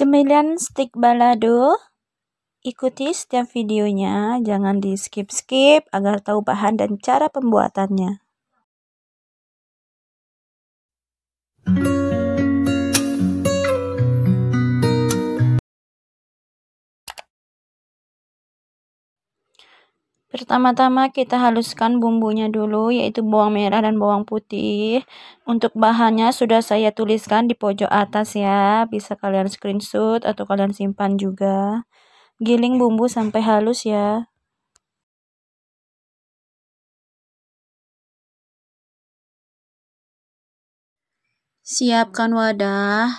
Cemilan stik balado. Ikuti setiap videonya, jangan di skip-skip agar tahu bahan dan cara pembuatannya. Pertama-tama kita haluskan bumbunya dulu yaitu bawang merah dan bawang putih. Untuk bahannya sudah saya tuliskan di pojok atas ya. Bisa kalian screenshot atau kalian simpan juga. Giling bumbu sampai halus ya. Siapkan wadah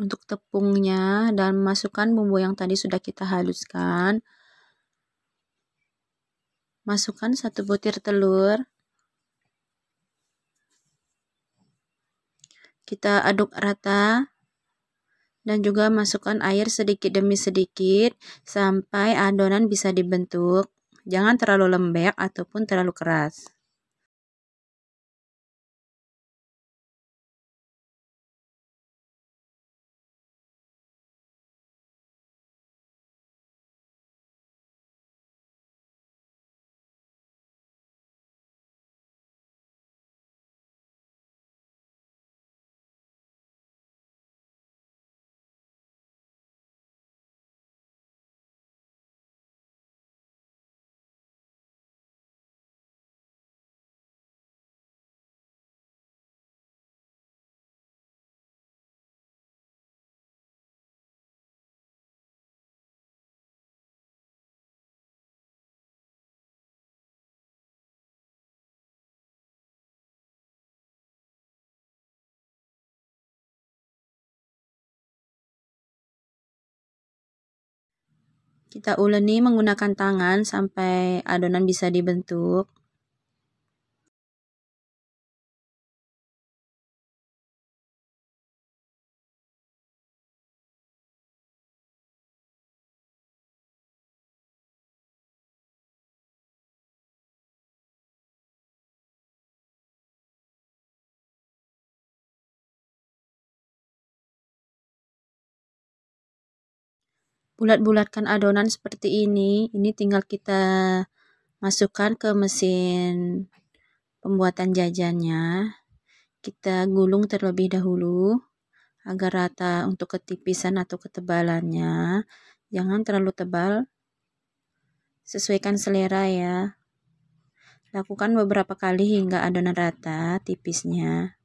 untuk tepungnya dan masukkan bumbu yang tadi sudah kita haluskan masukkan satu butir telur kita aduk rata dan juga masukkan air sedikit demi sedikit sampai adonan bisa dibentuk jangan terlalu lembek ataupun terlalu keras Kita uleni menggunakan tangan sampai adonan bisa dibentuk. bulat-bulatkan adonan seperti ini ini tinggal kita masukkan ke mesin pembuatan jajannya kita gulung terlebih dahulu agar rata untuk ketipisan atau ketebalannya jangan terlalu tebal sesuaikan selera ya lakukan beberapa kali hingga adonan rata tipisnya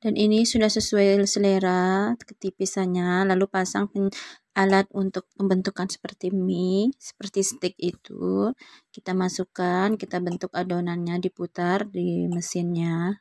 dan ini sudah sesuai selera ketipisannya lalu pasang alat untuk pembentukan seperti mie seperti stick itu kita masukkan kita bentuk adonannya diputar di mesinnya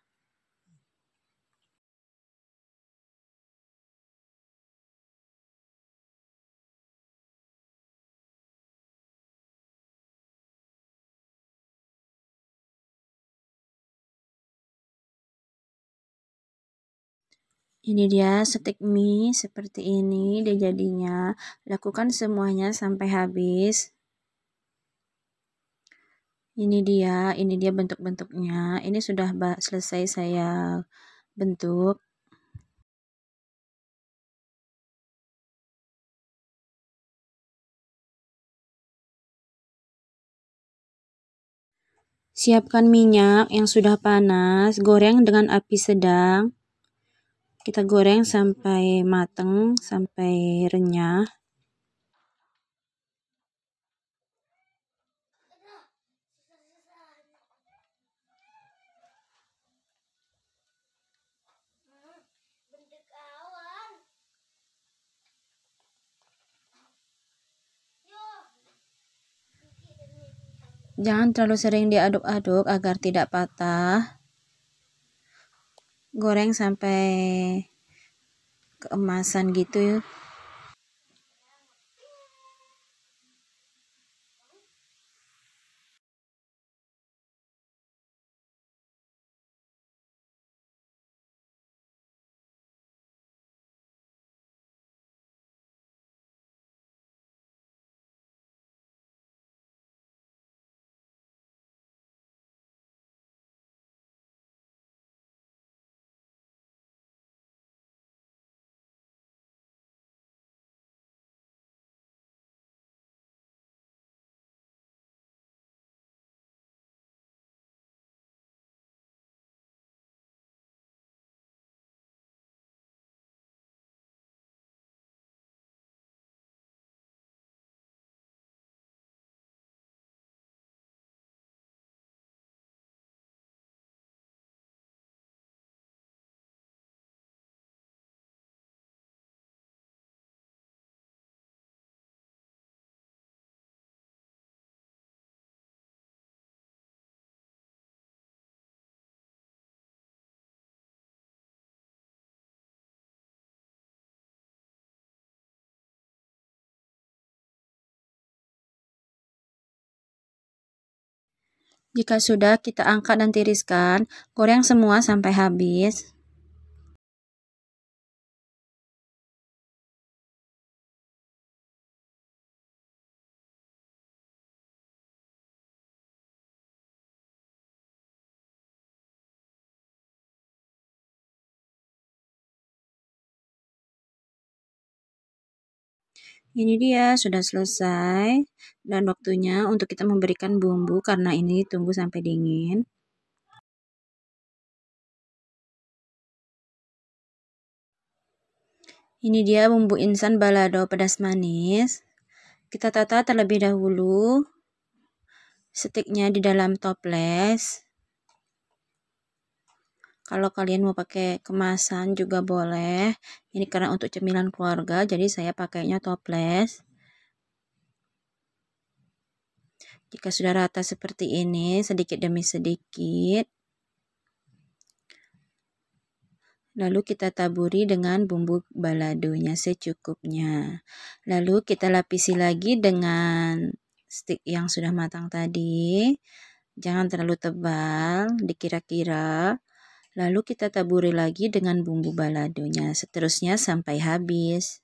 Ini dia stick mie seperti ini dia jadinya. Lakukan semuanya sampai habis. Ini dia, ini dia bentuk-bentuknya. Ini sudah selesai saya bentuk. Siapkan minyak yang sudah panas, goreng dengan api sedang kita goreng sampai mateng, sampai renyah. Jangan terlalu sering diaduk-aduk agar tidak patah goreng sampai keemasan gitu Jika sudah, kita angkat dan tiriskan. Goreng semua sampai habis. Ini dia, sudah selesai. Dan waktunya untuk kita memberikan bumbu karena ini tunggu sampai dingin. Ini dia bumbu instan balado pedas manis. Kita tata terlebih dahulu. Stiknya di dalam toples. Kalau kalian mau pakai kemasan juga boleh. Ini karena untuk cemilan keluarga, jadi saya pakainya toples. Jika sudah rata seperti ini, sedikit demi sedikit. Lalu kita taburi dengan bumbu baladonya secukupnya. Lalu kita lapisi lagi dengan stick yang sudah matang tadi. Jangan terlalu tebal, dikira-kira Lalu kita taburi lagi dengan bumbu baladonya, seterusnya sampai habis.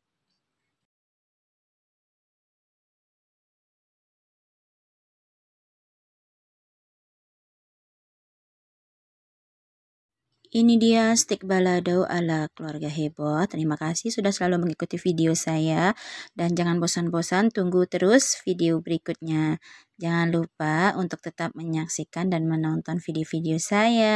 Ini dia steak balado ala keluarga heboh. Terima kasih sudah selalu mengikuti video saya. Dan jangan bosan-bosan tunggu terus video berikutnya. Jangan lupa untuk tetap menyaksikan dan menonton video-video saya.